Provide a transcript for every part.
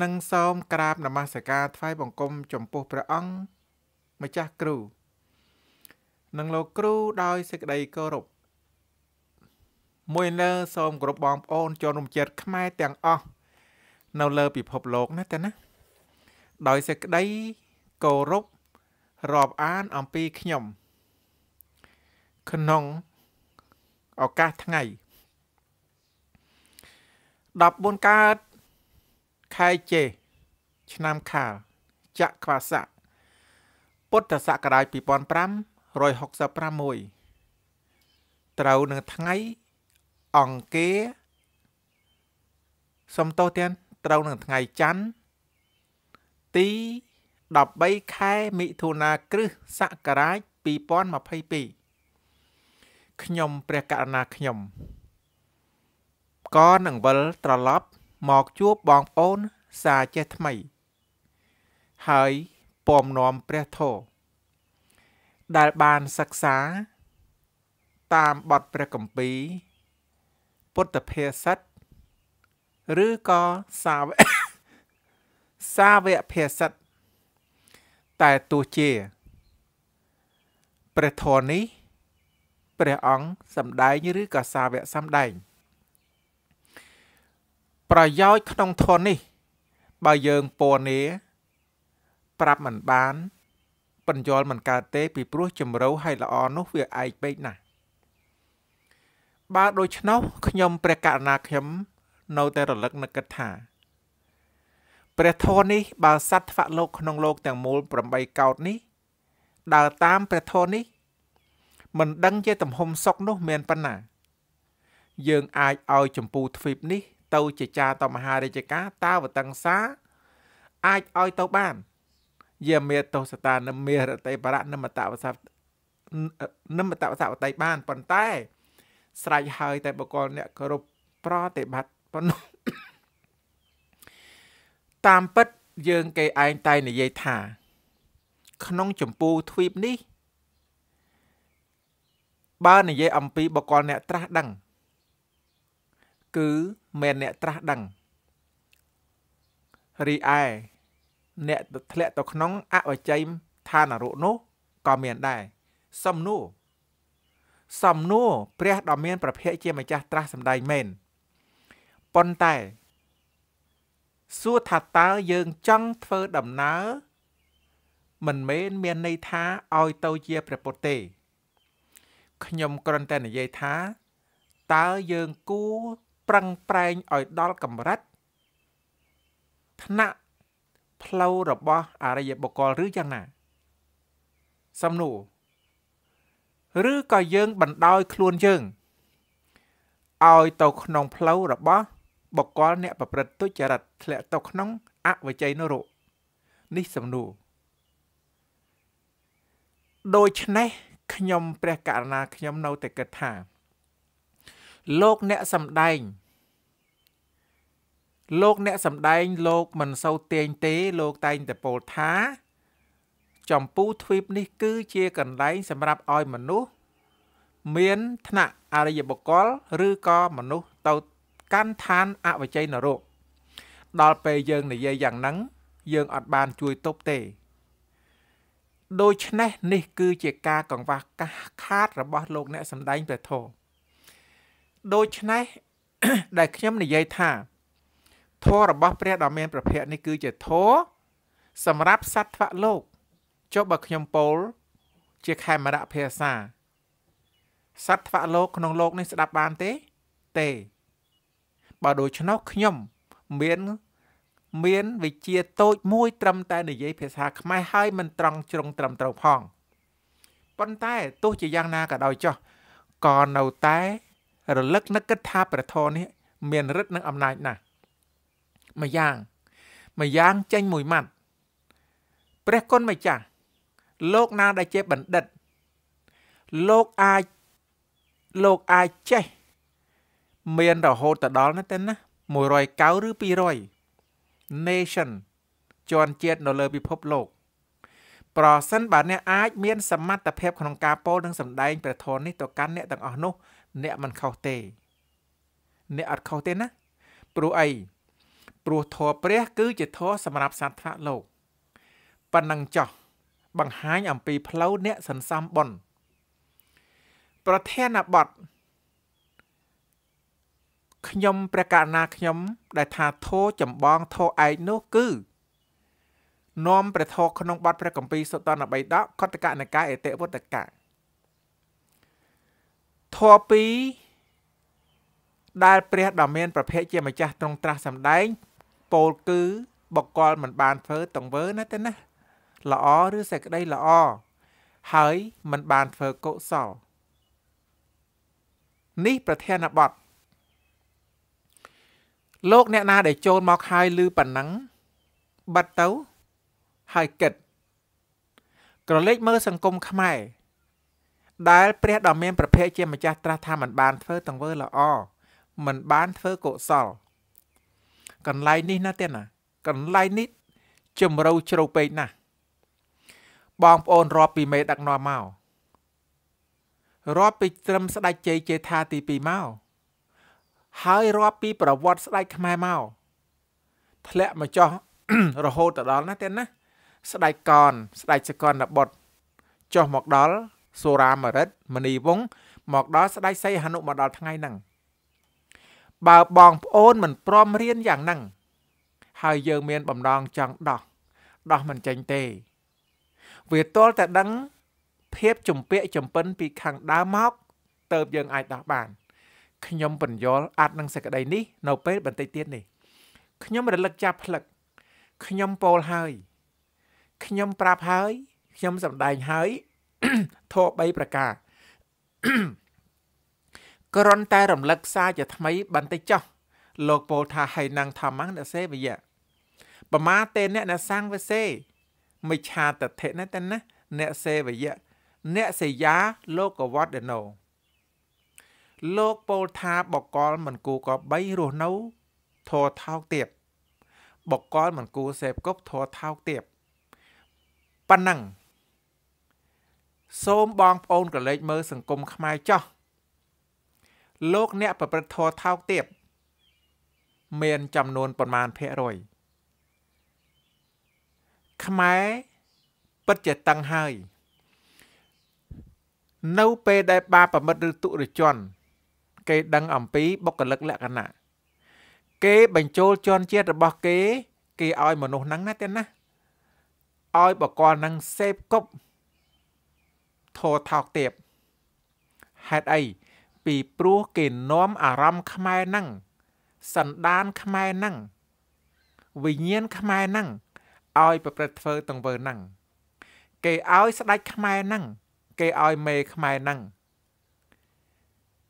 និងសូមក្រាបនមស្ការថ្វាយបង្គំចំពោះព្រះអង្គម្ចាស់គ្រូ និងលោកគ្រូដោយសេចក្តីគោរពមួយលើសូមគោរពបងប្អូនជនរំចិត្តខ្មែរទាំងអស់នៅលើពិភពលោកណាតើណា ដោយសេចក្តីគោរពរាប់អានអំពីខ្ញុំ ក្នុងឱកាសថ្ងៃ14កើតខែចេឆ្នាំខាលចក្វាស័កពុទ្ធសករាជ2566ត្រូវនឹងថ្ងៃអង្គារសំទោសទានត្រូវនឹងថ្ងៃច័ន្ទទី13ខែមិថុនាគ្រិស្តសករាជ2022ខ្ញុំ ព្រះករណាខ្ញុំក៏នឹងវិលត្រឡប់មកជួបបងប្អូនសាចេះថ្មី ហើយពំនាំព្រះធម៌ដែលបានសិក្សា តាមបទព្រះគម្ពីរពុទ្ធភាសិតឬក៏សាវសាវកភាសិតតែទោះជាព្រះធម៌នេះព្រះអង្គសំដែងឬក៏សាវកសំដែងប្រយោជន៍ក្នុងធននេះបើយើងពណ៌នាប្រាប់មិនបាន បញ្យល់មិនកើតទេពីព្រោះចម្រូវហើយល្អនោះវាឯកពេកណាស់បើដូច្នោះខ្ញុំព្រះករណាខ្ញុំនៅតែរលឹកនឹកគិតថាព្រះធម៌នេះបើសត្វធ្វើលោកក្នុងលោកទាំងមូល8កោតនេះ ដើរតាមព្រះធម៌នេះមិនដឹងជាទំហំសុកនោះមានប៉ុណ្ណា យើងអាចឲ្យចម្ពូទ្វីបនេះទៅជាចាតមហារាជការតាវតង្សាអាចឲ្យទៅបានយមេតោសតានមេរតេបរៈនមតវសនមតវសវតីបានប៉ុន្តែ ស្រេចហើយតែបកលអ្នកគោរពប្រតិបត្តិប៉ុណ្ណោះតាមពិតយើងគេឯងតែនិយាយថា ក្នុងចម្ពោះទ្វីបនេះបើនិយាយអំពីបកលអ្នកត្រាស់ដឹងគឺមានអ្នកត្រាស់ដឹងរីឯអ្នកធ្លាក់ទៅក្នុងអវជ័យឋានរកនោះក៏មានដែរសំនួរសំនួរព្រះដ៏មានប្រភពជាម្ចាស់ត្រាស់សម្ដែងមែនប៉ុន្តែសួរថាតើយើងចង់ធ្វើដំណើរមិនមែនមានន័យថាឲ្យទៅជាព្រះពុទ្ធទេខ្ញុំគ្រាន់តែនិយាយថាតើយើងគួរប្រឹងប្រែងឲ្យដល់កម្រិតថ្នាក់ផ្លូវរបស់អរិយបុគ្គលឬយ៉ាងណាសំណួរឬក៏យើងបណ្ដោយខ្លួនយើងឲ្យទៅក្នុងផ្លូវរបស់បុគ្គលអ្នកប្រព្រឹត្តទុច្ចរិតធ្លាក់ទៅក្នុងអវជ័យនរកនេះសំណួរដូច្នេះខ្ញុំព្រះករណាខ្ញុំនៅតែគិតថាលោកអ្នកសំដែងលោកអ្នកសំដែងលោកមិនសូវទាញទេលោកតែងតែពោលថាចម្ពូទ្វីបនេះ គឺជាកន្លែងសម្រាប់ឲ្យមនុស្សមានឋានៈអរិយបុគ្គលឬក៏មនុស្សទៅកាន់ឋានអវជ័យនរកដល់ពេលយើងនិយាយយ៉ាងហ្នឹងយើងអត់បានជួយទប់ទេ ដូច្នេះនេះ គឺ ជាការកង្វះកាសខាតរបស់លោកអ្នកសម្ដែងព្រះធម៌ដូច្នេះដែលខ្ញុំនិយាយថាធម៌របស់ព្រះដ៏មានប្រភពនេះគឺជាធម៌សម្រាប់សត្វថ្វាក់លោកចុះបើខ្ញុំពោលជាខេមរៈភាសាសត្វថ្វាក់លោកក្នុងលោកនេះស្ដាប់បានទេទេបើដូច្នោះខ្ញុំមានមានវិជាតូចមួយ ត្រឹមតែនិយាយភាសាខ្មែរហើយមិនត្រង់ជ្រុងត្រឹមត្រូវផងប៉ុន្តែទោះជាយ៉ាងណាក៏ដោយចុះក៏នៅតែរលឹកនឹកគិតថាព្រះធម៌នេះមានឫទ្ធិនិងអំណាចណាស់មួយយ៉ាងមួយយ៉ាងចេញមួយម៉ាត់ព្រះគុណម្ចាស់លោកណាដែលជាបណ្ឌិតលោកអាចលោកអាចចេះមានរហូតទៅដល់ណាទៅណា109ឬ200 nation ជាន់ជាតិនៅលើពិភពលោក ប្រសិនបើអ្នកអាចមានសមត្ថភាពក្នុងការពោលនិងសម្ដែងព្រះធម៌នេះទៅកាន់អ្នកទាំងអស់នោះអ្នកមិនខុសទេ អ្នកអត់ខុសទេណាព្រោះអីព្រោះធម៌ព្រះ គឺជាធម៌សម្រាប់សត្វថ្នាក់លោកប៉ុណ្ណឹងចោះ បង្ហាញអំពីផ្លូវអ្នកសន្សំបុណ្យប្រធានបទខ្ញុំព្រះករណាខ្ញុំដែលថាធោចម្បងធោឯកនោះគឺនាំព្រះធោក្នុងបទព្រះកម្ពីសុត្តនបៃដកកតកនិកាយអតិវតកៈធម៌ពីរដែល ព្រះដ៏មានប្រភេទជាម្ចាស់ទ្រង់ត្រាស់សម្ដែងពោលគឺបកលមិនបានធ្វើតង្វើណាទេណាល្អឬសេចក្តីល្អហើយមិនបានធ្វើកុសលនេះប្រធានបទលោកអ្នកណា ដែលចូលមកហើយលឺប៉ុណ្ណឹងបាត់ទៅហើយគិត ក្រឡេកមើលសង្គមខ្មែរដែលព្រះដ៏មានប្រភពជាម្ចាស់ត្រាស់ថាមិនបានធ្វើទាំងវើល្អមិនបានធ្វើកុសលកន្លែងនេះណាទេណាកន្លែងនេះជំរៅជ្រៅពេកណាស់បងប្អូនរាប់ពីមេដឹកនាំមករាប់ពីត្រឹមស្ដេចជ័យជេថាទី2មកហើយរាប់ពីប្រវត្តិស្ដេចខ្មែរមកធ្លាក់មកចោះរហូតទៅដល់ណាទេណា ស្ដេចកនស្ដេចសកលនបុត្រចុះមកដល់សូរាមរិទ្ធមនីវង មកដល់ស្ដេចសីហនុមកដល់ថ្ងៃហ្នឹងបើបងប្អូនមិនព្រមរៀនយ៉ាងហ្នឹងហើយយើងមានបំណងចង់ដោះដោះមិនចេញទេ វាទល់តែដឹង ភាពជំពាក់ចំពិនពីខាងដើមមកទៅយើងអាចដោះបានខ្ញុំបញ្យល់អាចនឹងសេចក្តីនេះនៅពេលបន្តិចទៀតនេះខ្ញុំរលឹកចាប់ផ្លឹកខ្ញុំពោលហើយខ្ញុំប្រាប់ហើយ ខ្ញុំសម្ដែងហើយធម៌3ប្រការ ក្រន់តែរំលឹកសារជាថ្មីបន្តិចចោះលោកពោលថាហើយនឹងធម្មងអ្នកសេវយៈបមាទេអ្នកអ្នកសាំងវេសេមិឆាតធិណតណាអ្នកសេវយៈអ្នកសេយា លោកវត្តដណូលោកពោលថាបកលមិនគូក៏3រស់នៅធរថោកទៀតបកលមិនគូសេពគប់ធរថោកទៀតប៉ុណ្ណឹងសូមបងប្អូនកលេចមើលសង្គមខ្មែរចោះលោកអ្នកប្រព្រឹត្តធម៌ថោកទាបមានចំនួនប្រមាណភាគរយខ្មែរពិតជាតឹងហើយ នៅពេលដែលបាប្រមិតឬទុរជនគេ ដឹង អំពីបុគ្គលិកលក្ខណៈគេ បញ្ចូលជនជាតិរបស់គេ គេឲ្យមនុស្សហ្នឹងណាទេណាឲ្យបកលហ្នឹងសេពគប់ធោថោកទៀតហេតុអីពីព្រោះគេនាំអារម្មណ៍ខ្មែរហ្នឹងសន្តានខ្មែរហ្នឹងវិញ្ញាណខ្មែរហ្នឹងឲ្យប្រព្រឹត្តធ្វើទង្វើហ្នឹងគេឲ្យស្ដេចខ្មែរហ្នឹងគេឲ្យមេខ្មែរហ្នឹង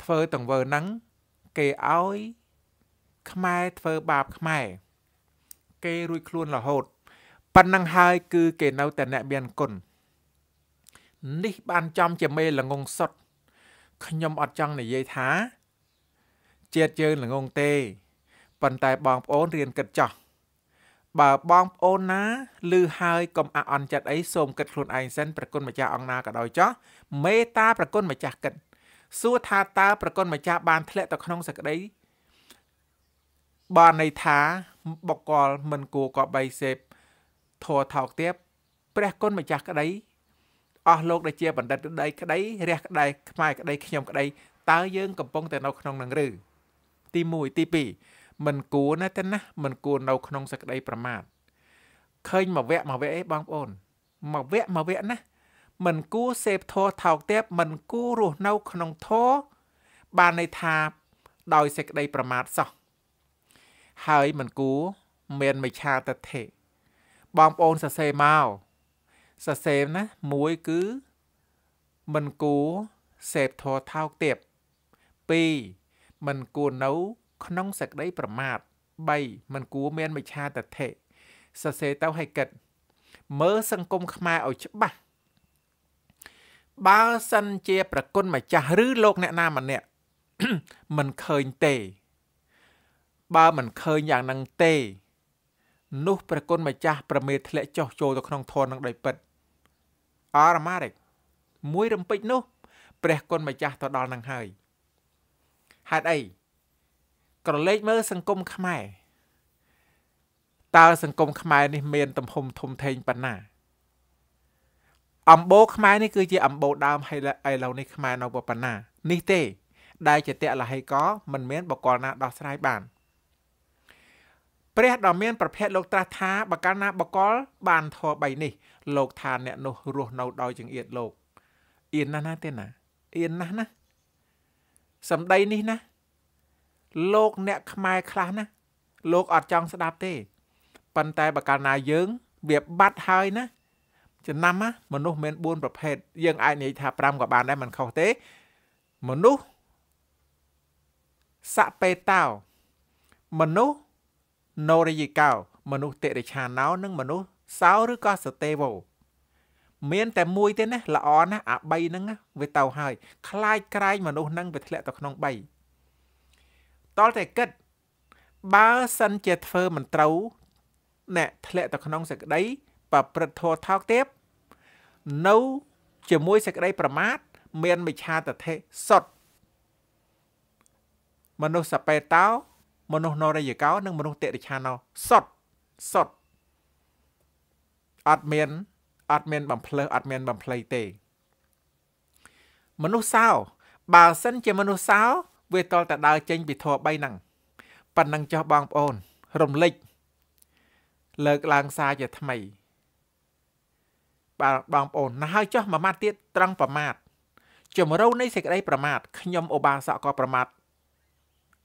ធ្វើទង្វើហ្នឹងគេឲ្យខ្មែរធ្វើបាបខ្មែរគេរួចខ្លួនរហូតប៉ុណ្ណឹងហើយគឺគេនៅតែអ្នកមានគុណនេះបានចំជាមេល្ងងសុតខ្ញុំអត់ចង់និយាយថា ជាតិយើងល្ងងទេប៉ុន្តែបងប្អូនរៀនគិតចោះបើបងប្អូនណាឮហើយកុំអាក់អន់ចិត្តអីសូមគិតខ្លួនឯងសិនប្រគុណម្ចាស់អង្គណាក៏ដោយចោះមេតាប្រគុណម្ចាស់គិតសួរថាតើប្រគុណម្ចាស់បានធ្លាក់ទៅក្នុងសក្តីបានន័យថាបកលមិនគួរក៏បីសេពធัวថោកទៀតព្រះគុណម្ចាស់ក្តីអស់លោកដែលជាបណ្ឌិតក្តីក្តីរះក្តីខ្មែរក្តីខ្ញុំក្តីតើយើងកំពុងតែនៅ ក្នុងនឹងឬទី1ទី2មិនគួរណាទេណា មិនគួរនៅក្នុងសក្តីប្រមាថឃើញមកវៈមកវៈអីបងប្អូន មកវៈមកវៈណាមិនគួរសេពធរថោកទាប មិនគួររស់នៅក្នុងធរបានន័យថាដោយសេចក្តីប្រមាថសោះហើយមិនគួរមានមិឆាតថេបងប្អូនសរសេរមកសរសេរណាមួយគឺ មិនគួរសេពធរថោកទៀត2មិនគួរនៅក្នុងសក្តីប្រមាថ3មិនគួរមានមិឆាតថេសរសេរទៅឲ្យគិត មើលសង្គមខ្មែរឲ្យច្បាស់បើសិនជា ប្រគុណម្ចាស់ឬលោកអ្នកណាម្នាក់មិនឃើញទេ បើមិនឃើញយ៉ាងហ្នឹងទេនោះប្រគុណម្ចាស់ប្រមេធ្លាក់ចុះចូលទៅក្នុងធននឹងដោយពិត automatic មួយរំពេចនោះព្រះគុណម្ចាស់ទៅដល់នឹងហើយហេតុអីក្រឡេកមើលសង្គមខ្មែរតើសង្គមខ្មែរនេះមាន ទំហំធំធេងប៉ុណ្ណាអំបោខ្មែរនេះគឺជាអំបោដើមហើយឥឡូវនេះខ្មែរនៅប៉ុណ្ណានេះទេ ដែលជាតលហេកមិនមានបកលណា ដោះស្រាយបានព្រះដ៏មានប្រភេទលោកត្រាស់ថាបកលណា បកល បានធរ3នេះលោកថាអ្នកនោះរស់នៅដោយចង្អៀតលោកអៀនណាស់ណាទេណាអៀនណាស់ណាសម្ដីនេះណា លោកអ្នកខ្មែរខ្លះណាលោកអត់ចង់ស្ដាប់ទេប៉ុន្តែបើកាលណាយើង វាបាត់ហើយណាចំណាំណាមនុស្សមាន4ប្រភេទយើង អាចនិយាយថា5ក៏បានដែរមិនខុសទេមនុស្សសពេតោ មនុស្សណូរិយកោមនុស្សតិរិឆាណោនិងមនុស្សសោឬក៏សតេវោមានតែមួយទេណាល្អណាស់អា3ហ្នឹងវាទៅហើយ ខ្លាចក្រែងមនុស្សហ្នឹងវាធ្លាក់ទៅក្នុង3តលតែគិតបើសិនជាធ្វើមិនត្រូវអ្នកធ្លាក់ទៅក្នុងសក្តីប្រព្រឹត្តធរថោកទៀតនៅជាមួយសក្តីប្រមាថមានមិឆាតថេសុត មនុស្សសពេតោ មនុស្សនរយកោនិងមនុស្សតិរិឆានោសុតសុតអត់មានអត់មានបំភ្លើសអត់មានបំភ្លៃទេ មនុស្សសោ បើសិនជាមនុស្សសោវាតលតែដើរចេញពីធัว3ហ្នឹងប៉ុណ្ណឹងចុះបងប្អូនរំលឹកលើកឡើងសារជាថ្មីបាទបងប្អូនណាហើយចុះមួយម៉ាត់ទៀតត្រង់ប្រមាថជំរៅនៃសេចក្តីប្រមាថខ្ញុំឧបាសកក៏ប្រមាថ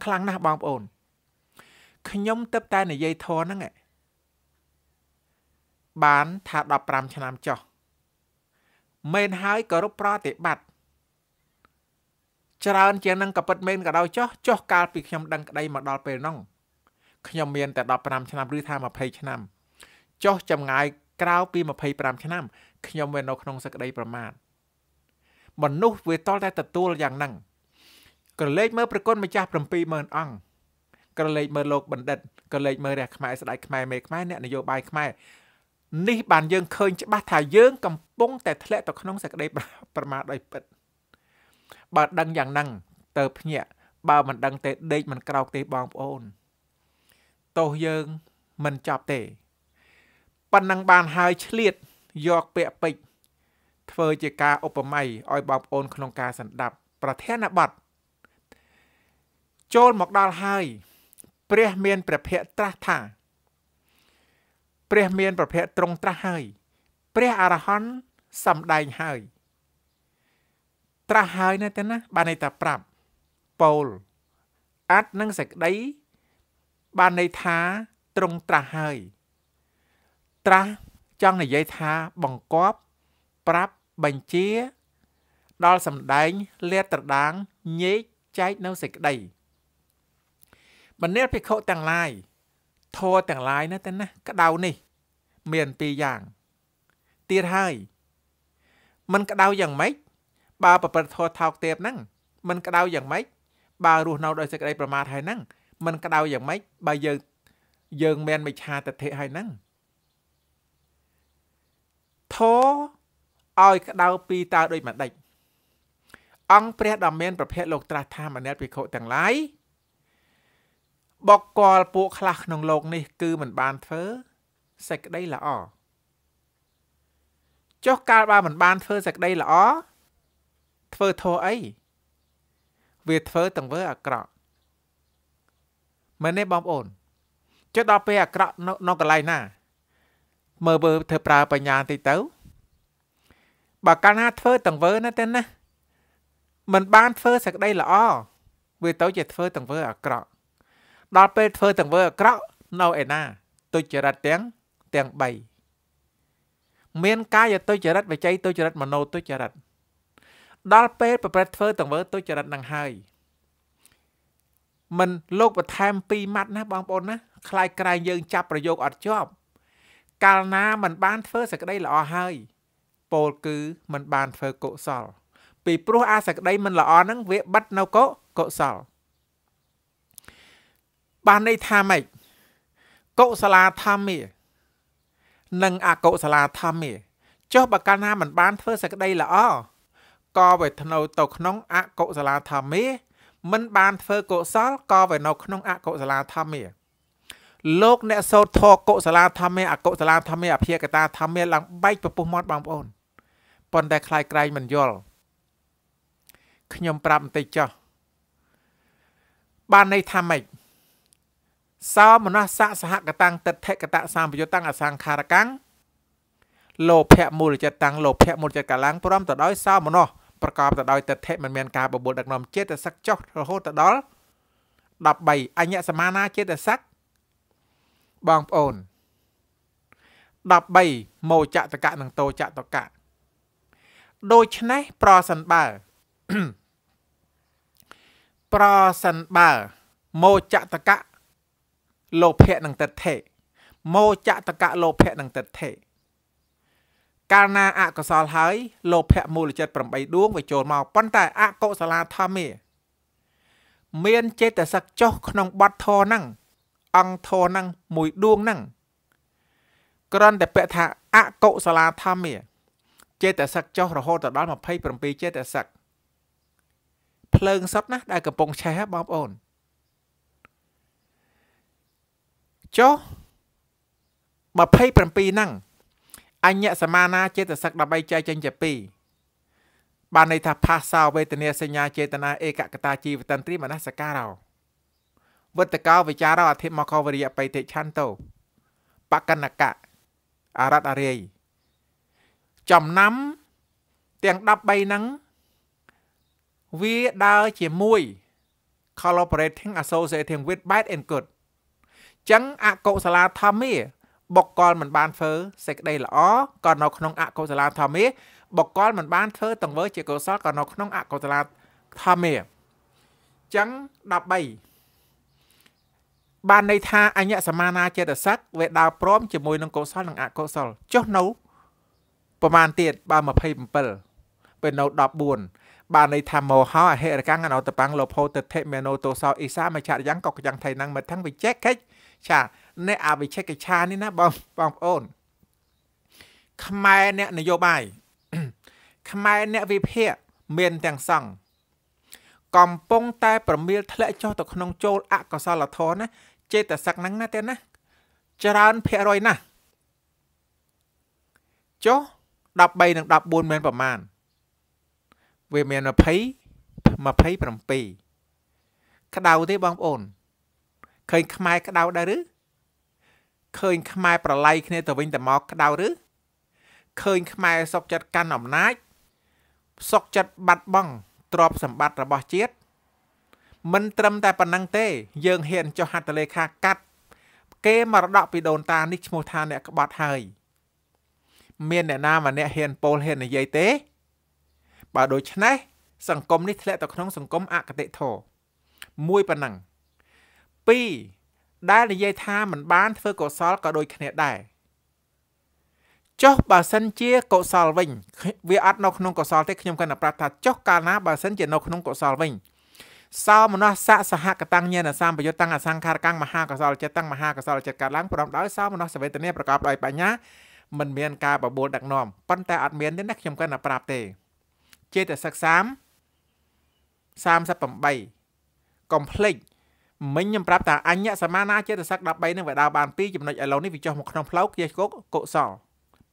ខ្លាំងណាស់បងប្អូនខ្ញុំទៅតែនិយាយធរហ្នឹងឯងបានថា15ឆ្នាំចោះមែនហើយក៏រົບប្រតិបត្តិច្រើនជាងនឹងក៏ពិតមែនក៏ដោយចោះចោះកាលពីខ្ញុំដឹងក្តីមកដល់ពេលនោះខ្ញុំមាន តែ15ឆ្នាំឬថា20ឆ្នាំចោះចម្ងាយក្រៅពី25ឆ្នាំខ្ញុំវានៅក្នុងសក្តីប្រមាថមនុស្សវាតល់តែទទួលយ៉ាងហ្នឹងក្រឡេកមើលប្រគុណម្ចាស់70000អង្គក្រឡេកមើលលោកបណ្ឌិត ក្រឡេកមើលរះខ្មែរស្ដេចខ្មែរមេខ្មែរអ្នកនយោបាយខ្មែរនេះបានយើងឃើញច្បាស់ថាយើងកំពុងតែធ្លាក់ទៅក្នុងសក្តីប្រមាទដោយពិតបើដឹងយ៉ាងហ្នឹងទៅភ្ញាក់បើមិនដឹងទេដេកមិនក្រោកទេបងប្អូនទោសយើងមិនចប់ទេប៉ុណ្ណឹងបានហើយឆ្លៀតយកពាក្យពេចធ្វើជាការឧបមាឲ្យបងប្អូនក្នុងការសម្ដាប់ ប្រធានបទចូលមកដល់ហើយ ព្រះមានព្រះភ័ក្ត្រត្រាស់ថាព្រះមានប្រភៈត្រង់ត្រាស់ហើយព្រះអរហន្តសំដែងហើយ ត្រាស់ហើយណាទេណា បានន័យថាប្រាប់ពោលអត្តនិងសក្តីបានន័យថាត្រង់ត្រាស់ហើយ ត្រាស់ចង់និយាយថាបង្គាប់ប្រាប់បញ្ជា ដល់សម្ដែងលាតត្រដាងញែកចែកនៅសេចក្តីបណ្ឌិតភិក្ខុទាំងឡាយធរទាំងឡាយណាតែណាក្តៅនេះ មានពីរយ៉ាងទៀតហើយມັນក្តៅយ៉ាងម៉េចបើប្រព្រឹត្តធរថោកទាបហ្នឹងມັນក្តៅយ៉ាងម៉េចបើរស់នៅដោយសេចក្តីប្រមាថហើយហ្នឹងມັນក្តៅយ៉ាងម៉េចបើយើងយើងមានមិឆាទិដ្ឋិហើយហ្នឹងធរឲ្យក្តៅពីតើដោយមួយដេចអង្គព្រះដ៏មានប្រភេទលោកត្រាស់ថាមនៈភិក្ខុទាំងឡាយបុគ្គលពួកខ្លះក្នុងโลกនេះគឺមិនបានធ្វើសេចក្តីល្អចុះកាលបើមិនបានធ្វើសេចក្តីល្អធ្វើធោះអី វាធ្វើទាំងធ្វើអាក្រក់មែនទេបងប្អូនចុះដល់ពេលអាក្រក់នៅកន្លែងណា មើលមើលធ្វើប្រើបញ្ញាតិចទៅ បើកាលណាធ្វើទាំងធ្វើណាទេណាមិនបានធ្វើសេចក្តីល្អវាទៅជាធ្វើទាំងធ្វើអាក្រក់ដល់ពេលធ្វើទាំងធ្វើអាក្រក់នៅឯណាទុច្ចរិតទាំងទាំង3មានកាយទុច្ចរិតវិច័យទុច្ចរិតមโนទុច្ចរិតដល់ពេលប្រព្រឹត្តធ្វើទាំងធ្វើទុច្ចរិតនឹងហើយមិនលោកបន្ថែម2ម៉ាត់ណា បងប្អូនណាខ្លាយក្រែងយើងចាប់ប្រយោគអត់ជាប់កាលណាមិនបានធ្វើសក្តីល្អហើយពោលគឺមិនបានធ្វើកុសល ពីព្រោះអាសក្តីមិនល្អហ្នឹងវាបិទនៅកុសលបានន័យថាម៉េចកុសលាធម្មានិងអកុសលាធម្មាចុះបើកាលណាមិនបានធ្វើសក្តីល្អក៏វេធ្នៅទៅក្នុងអកុសលាធម្មាមិនបានធ្វើកុសលក៏វេនៅក្នុងអកុសលាធម្មាលោកអ្នកសោតធកុសលាធម្មាអកុសលាធម្មាអភិយកតាធម្មាឡើងបែកពពុះមាត់បងប្អូនប៉ុន្តែខ្លាយក្រែងមិនយល់ខ្ញុំប្រាប់បន្តិចចុះបានន័យថាម៉េចសោមនស្សៈសហកតាំងតិដ្ឋិកតសម្បយុតាំងអសង្ខារកាំងលោភៈមូលចិត្តតាំងលោភៈមូលចិត្តកាលាំងព្រមទៅដោយសោមនស្សប្រកបទៅដោយតិដ្ឋិមិនមានការបបួលដឹកនាំចេតសិកចុះរហូតទៅដល់13អញ្ញសមានាចេតសិកបងប្អូន13មោចតកៈនិងតោចតកៈដូច្នេះប្រសិនបើប្រសិនបើមោចតកៈលោភៈនិងទិដ្ឋិមោចតកៈលោភៈនិងទិដ្ឋិកាលណាអកុសលហើយលោភៈមូលចិត្ត8ដួងវាចូលមកប៉ុន្តែអកុសលាធម្មាមានចេតសិកចុះក្នុងបទធរហ្នឹងអង្គធរហ្នឹងមួយដួងហ្នឹងក្រន់តែពាក្យថាអកុសលាធម្មាចេតសិកចុះរហូតដល់27ចេតសិកភ្លើងសុតណាដែលកំពុងឆេះបងប្អូនចុះ27ហ្នឹងអញ្ញសមាណាចេតសិកដើម្បីចែកចេញជា2បានន័យថាផាសោវេទនាសញ្ញាចេតនាឯកកតាជីវតន្ត្រីមនសការោវត្តកោវិចារោអធិមកោវរិយបៃតិឆន្ទោបកនកៈអរតអរិយចំណាំ ទាំង13ហ្នឹងវាដើរជាមួយ collaborating associating with bad and good ចឹងអកុសលាធម្មាបុគ្គលមិនបានធ្វើសេចក្តីល្អក៏នៅក្នុងអកុសលាធម្មាបុគ្គលមិនបានធ្វើទង្វើ ជាកុសលក៏នៅក្នុងអកុសលាធម្មាចឹង13បានន័យថាអញ្ញសមាណាចេតសិកវាដើរព្រម ជាមួយនឹងកុសលនិងអកុសលចុះនៅប្រហែលទៀតបើ27ពេលនៅ14បានន័យថាមោហោអហិរកੰអនុតបង្លោភោទិដ្ឋិមេណូទោសោអ៊ីសាមច្ឆរយ៉ាងក៏កយ៉ាងថៃនឹងមិទ្ធិវិចេកិច្ចចាអ្នកអវិជ្ជកិច្ឆានេះណាបងបងប្អូន ខ្មែរអ្នកនយោបាយខ្មែរអ្នកវិភាគមានទាំងសងកំពុងតែប្រមៀលធ្លាក់ចុះទៅក្នុងចូលអកុសលធម៌ណាចេតសឹកហ្នឹងណាទេណាច្រើនភាគរយណាស់ចុះ13និង14មានប្រមាណវាមាន20 27ក្តៅទេបងប្អូនឃើញខ្មែរក្តៅដែរឬឃើញខ្មែរប្រឡ័យគ្នាទៅវិញទៅមកក្តៅឬឃើញខ្មែរសុកចិត្តកាន់អំណាចសុកចិត្តបាត់បង់ទ្រព្យសម្បត្តិរបស់ជាតិមិនត្រឹមតែប៉ុណ្ណឹងទេ យើងហ៊ានចុះហត្ថលេខាកាត់គេមរតកពីដូនតានេះឈ្មោះថាអ្នកក្បត់ហើយមានអ្នកណាម្នាក់ហ៊ានពោលហ៊ាននិយាយទេបើដូច្នេះសង្គមនេះធ្លាក់ទៅក្នុងសង្គមអកតេធមមួយប៉ុណ្ណឹង2ដែលនិយាយថាមិនបានធ្វើកុសលក៏ដូចគ្នាដែរចុះបើសិនជាកុសលវិញវាអត់នៅក្នុងកុសលទេខ្ញុំគាត់ប្រាប់ថាចុះកាលណាបើសិនជានៅក្នុងកុសលវិញសោមនស្សសហកតាំងញាណសម្បយុត្តតាំងអសង្ខារកាំងមហាកុសលចិត្តតាំងមហាកុសលចិត្តកើតឡើងព្រមដោយសោមនស្សវេទនាប្រកបដោយបញ្ញាមិនមាន ការបបួលដឹកនាំប៉ុន្តែអត់មានទេណាខ្ញុំគាត់ប្រាប់ទេចេតសិក3 38កំភ្លេចមិញខ្ញុំប្រាប់ថាអញ្ញសមាណាចេតសក13នឹងវាដើរបាន2ចំណុចឥឡូវនេះវាចុះមកក្នុងផ្លូវគៀកកុសល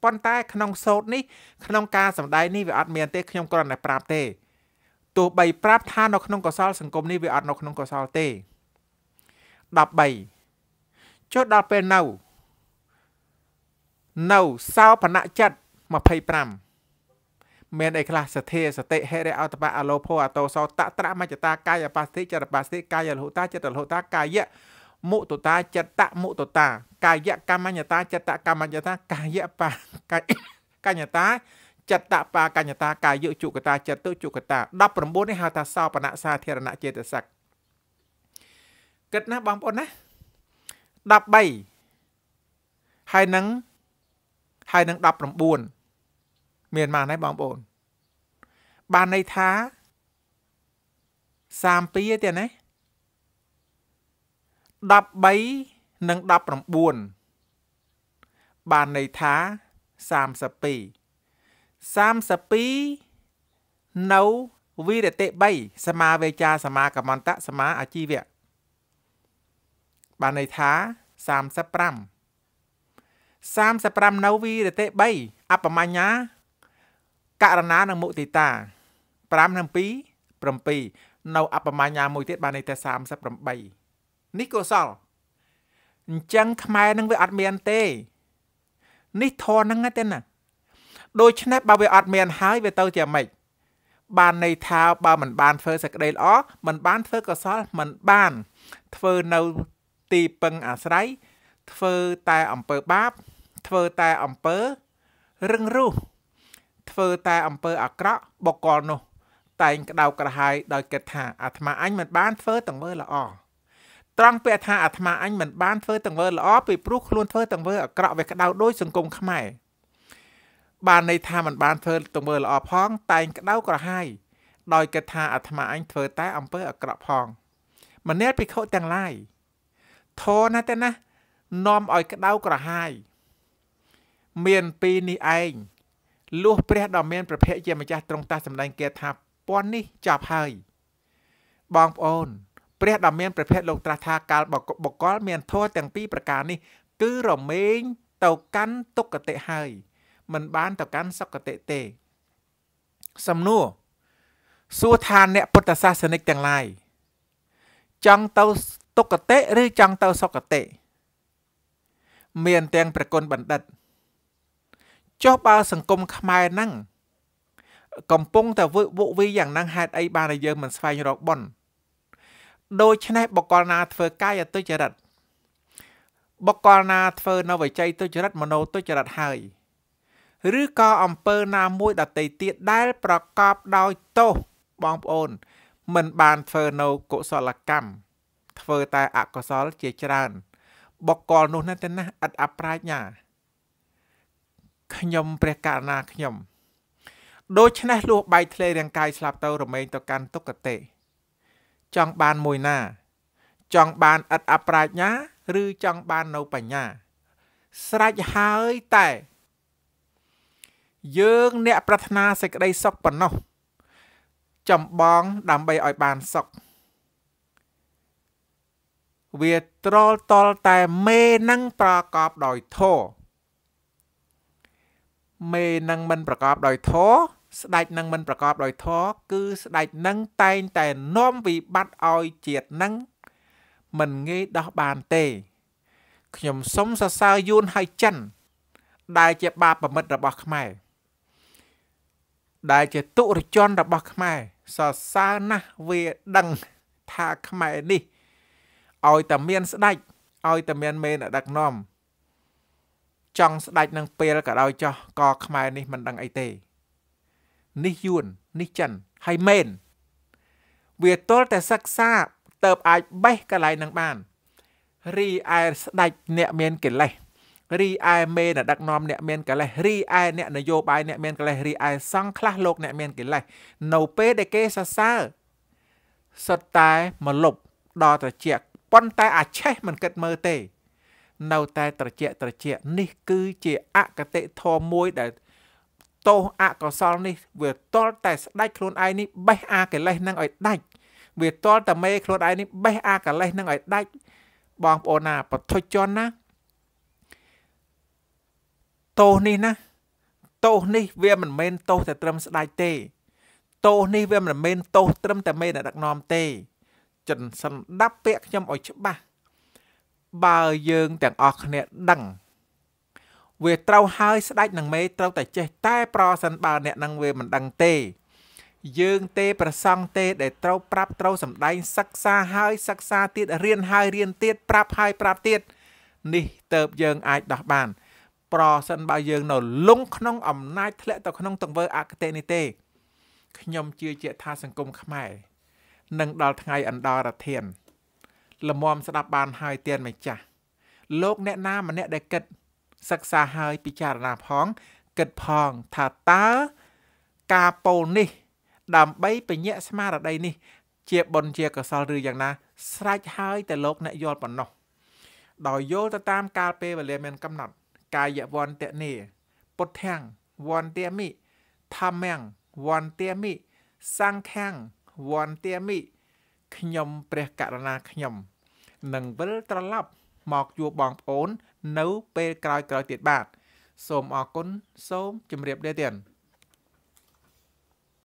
ប៉ុន្តែក្នុងសោតនេះក្នុង ការសម្ដែងនេះវាអត់មាន ទេខ្ញុំគ្រាន់តែប្រាប់ទេទោះបីប្រាប់ថា នៅក្នុងកុសលសង្គមនេះវាអត់នៅក្នុងកុសលទេ13ចុះដល់ពេលនៅនៅសោបនៈចិត្ត25មានអីខ្លះសទ្ធាសតិហេរិអតបៈអលោភោអតោសោតត្រមច្ចតា កាយបាសតិចរបបាសតិកាយលហុតាចិត្តលហុតាកាយៈមុតតាចិត្តមុតតា កាយកម្មញ្ញតាចិត្តកម្មញ្ញតា កាយបាកញ្ញតាចិត្តបាកញ្ញតាកាយុជុកតាចិត្តជុកតា19នេះហៅថាសោបនៈសាធារណចេតសិកគិតណាបងប្អូនណា13ហើយនឹងហើយនឹង19មានម៉ានហើយបងប្អូន បានន័យថា32ទៀតណា13និង19បានន័យថា32 32នៅវិរតិ3សមាវេចាសមាកម្មន្តសមាអាជីវៈបានន័យថា35 35នៅវិរតិ3អបមញ្ញាករណានិងមុទិតា5និង2 7នៅ អបមញ្ញាមួយទៀតបានន័យថា38នេះកុសលអញ្ចឹងខ្មែរនឹងវាអត់មានទេនេះធរហ្នឹងទេណាដូច្នេះបើវាអត់មានហើយវាទៅជាម៉េចបានន័យថាបើមិនបានធ្វើសក្តីល្អមិនបានធ្វើកុសលមិនបានធ្វើនៅទីពឹងអាស្រ័យធ្វើតែអំពើបាប ធ្វើតែអំពើរឹងរូសធ្វើតែអំពើអាក្រក់បុគ្គលនោះតែងក្តៅក្រហាយដោយគិតថាអាត្មាអញមិនបានធ្វើទាំងមើលល្អត្រង់ពាក្យថាអាត្មាអញមិនបានធ្វើទាំងមើលល្អពីព្រោះខ្លួនធ្វើទាំងមើលអាក្រក់វាក្តៅដោយសង្គមខ្មែរបានន័យថាមិនបានធ្វើទាំងមើលល្អផង តែងក្តៅក្រហាយដោយគិតថាអាត្មាអញធ្វើតែអំពើអាក្រក់ផងមនាលភិក្ខុទាំងឡាយធរណាស់តែណានាំឲ្យក្តៅក្រហាយមានពីនេះឯងលុះព្រះដ៏មានប្រភពជាម្ចាស់ទ្រង់តាសម្ដែងគេថាពន់នេះចប់ហើយបងប្អូនព្រះដ៏មានប្រភពលោកត្រាស់ថាកាលបុគ្គលមានធម៌ទាំងពីរប្រការនេះ គឺរមែងទៅកាន់ទុក្ខតិហើយមិនបានទៅកាន់សុគតិទេសំណួរសួរថាអ្នកពុទ្ធសាសនិកទាំងឡាយចង់ទៅទុគតិឬចង់ទៅសុគតិមានទាំងប្រគុណបណ្ឌិតចុះបើសង្គមខ្មែរហ្នឹងកំពុងតែវឹកវុកវីយ៉ាងហ្នឹងហេតុអីបានឲ្យយើងមិនស្វែងរកបុណ្យដូច្នេះបកលណាធ្វើកាយទុច្ចរិតបកលណាធ្វើនៅវិច័យទុច្ចរិតមโนទុច្ចរិតហើយឬក៏អំពើណាមួយដតីទៀតដែលប្រកបដោយទោសបងប្អូន មិនបានធ្វើនៅកុសលកម្មធ្វើតែអកុសលជាច្រើន បកលនោះណាស់ទៅណាឥតអប្រាជ្ញាខ្ញុំ ព្រះករណាខ្ញុំ ដូច្នេះលុះបែកធ្លាយរាងកាយស្លាប់ទៅរមែងទៅកាន់ទុគតិចង់បានមួយណា ចង់បានឥតអប្រាជ្ញា ឬចង់បាននៅបញ្ញា ស្រេចហើយតែ យើងអ្នកប្រាថ្នាសេចក្តីសុខប៉ុណ្ណោះចំបង ដើម្បីឲ្យបានសុខវាត្រលតលតែមេនឹងប្រកបដោយធម៌មេនឹងមិនប្រកបដោយធម៌ស្ដេចនឹងមិនប្រកបដោយធម៌គឺស្ដេចនឹងតែងតែនាំវិបត្តិឲ្យជាតិនឹងមិនងាយដោះបានទេខ្ញុំសូមសរសើរយួនហើយចិន ដែលជាបាបប្រមិត្តរបស់ខ្មែរដែលជាទុរជនរបស់ខ្មែរសរសើរណាស់វាដឹងថាខ្មែរនេះឲ្យតែមានស្ដេចឲ្យតែមានមេអ្នកដឹកនាំចង់ស្ដេចនឹងពេលក៏ដោយចោះក៏ខ្មែរនេះមិនដឹងអីទេនេះយួននេះចិនហើយមែនវាទល់តែសិក្សាទៅអាចបេះកន្លែងនឹងបានរីឯស្ដេចអ្នកមានកិលេសរីឯមេអ្នកដឹកនាំអ្នកមានកិលេសរីឯអ្នកនយោបាយអ្នកមានកិលេសរីឯសង្ឃខ្លះលោកអ្នកមានកិលេសនៅពេលដែលគេសរសើរសុទ្ធតែមកលុបដល់ត្រជាក់ប៉ុន្តែ អាឆេះមិនគិតមើលទេនៅតែត្រជាក់ត្រជាក់នេះ គឺជាអកតេធម៌មួយដែលទោសអកុសលនេះ វាតល់តែស្ដាច់ខ្លួនឯងនេះបេះអាកិលេសនឹងឲ្យដាច់វាតល់តែមេខ្លួនឯងនេះបេះអាកិលេសនឹងឲ្យដាច់បងប្អូនណាបទុជនណាទោសនេះណាទោសនេះវាមិនមែនទោសតែត្រឹមស្ដាច់ទេទោសនេះវាមិនមែនទោសត្រឹមតែមេដែលដឹកនាំទេ ចិនសន្តាប់ពាក្យខ្ញុំឲ្យច្បាស់បើយើងទាំងអស់គ្នាដឹងវាត្រូវហើយស្ដេចនឹងមេត្រូវតែចេះ តែប្រសិនបើអ្នកនឹងវាមិនដឹងទេ យើងទេ ប្រសង់ទេ ដែលត្រូវប្រាប់ត្រូវសំដែង សិក្សាហើយសិក្សាទៀតរៀនហើយរៀនទៀតប្រាប់ហើយប្រាប់ទៀតនេះទៅយើង អាចដោះបាន ប្រសិនបើយើងនៅលងក្នុងអំណាចធ្លាក់ទៅក្នុង ទង្វើអកតេនេះទេខ្ញុំជឿជាក់ថាសង្គមខ្មែរនឹងដល់ថ្ងៃអន្តរធានល្មមស្ដាប់បានហើយទៀនម្ចាស់លោកអ្នក ណាម្នាក់ដែលគិត សិក្សាហើយពិចារណាផងគិតផងថាតើការពោលនេះ ដើម្បីបញ្ញាក់ស្មារតីនេះជាបុណ្យជាកុសលឬយ៉ាងណាស្រេចហើយតែលោកអ្នកយល់ប៉ុណ្ណោះដោយយល់ទៅតាមកាលពេលវេលាមានកំណត់ កាយវន្តនេពុទ្ធាំងវន្តមិធម្មំវន្តមិសង្ខាំងវន្តមិខ្ញុំព្រះករណា ខ្ញុំនឹងវិលត្រឡប់ មកជួបបងប្អូន នៅពេលក្រោយៗទៀតបាទសូមអរគុណសូមជម្រាបលាទៀត